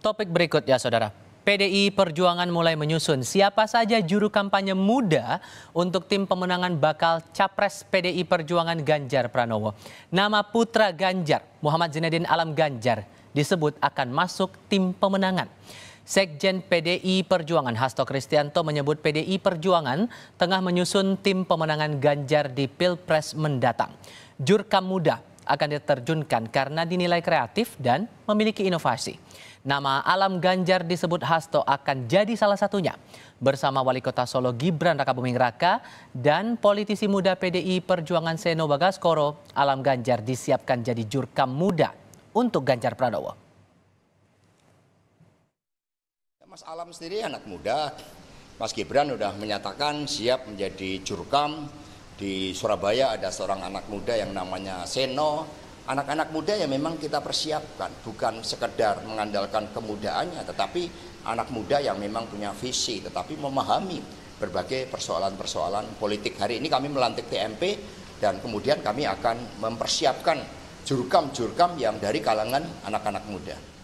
Topik berikut ya saudara. PDI Perjuangan mulai menyusun siapa saja juru kampanye muda untuk tim pemenangan bakal capres PDI Perjuangan Ganjar Pranowo. Nama putra Ganjar, Muhammad Zinedine Alam Ganjar, disebut akan masuk tim pemenangan. Sekjen PDI Perjuangan Hasto Kristianto menyebut PDI Perjuangan tengah menyusun tim pemenangan Ganjar di Pilpres mendatang. Jurkam Muda akan diterjunkan karena dinilai kreatif dan memiliki inovasi. Nama Alam Ganjar disebut Hasto akan jadi salah satunya. Bersama Wali Kota Solo Gibran Rakabuming Raka dan politisi muda PDI Perjuangan Seno Bagaskoro, Alam Ganjar disiapkan jadi jurkam muda untuk Ganjar Pranowo. Ya, Mas Alam sendiri anak muda, Mas Gibran sudah menyatakan siap menjadi jurkam di Surabaya ada seorang anak muda yang namanya Seno. Anak-anak muda yang memang kita persiapkan, bukan sekedar mengandalkan kemudaannya, tetapi anak muda yang memang punya visi, tetapi memahami berbagai persoalan-persoalan politik. Hari ini kami melantik TMP dan kemudian kami akan mempersiapkan jurkam-jurkam yang dari kalangan anak-anak muda.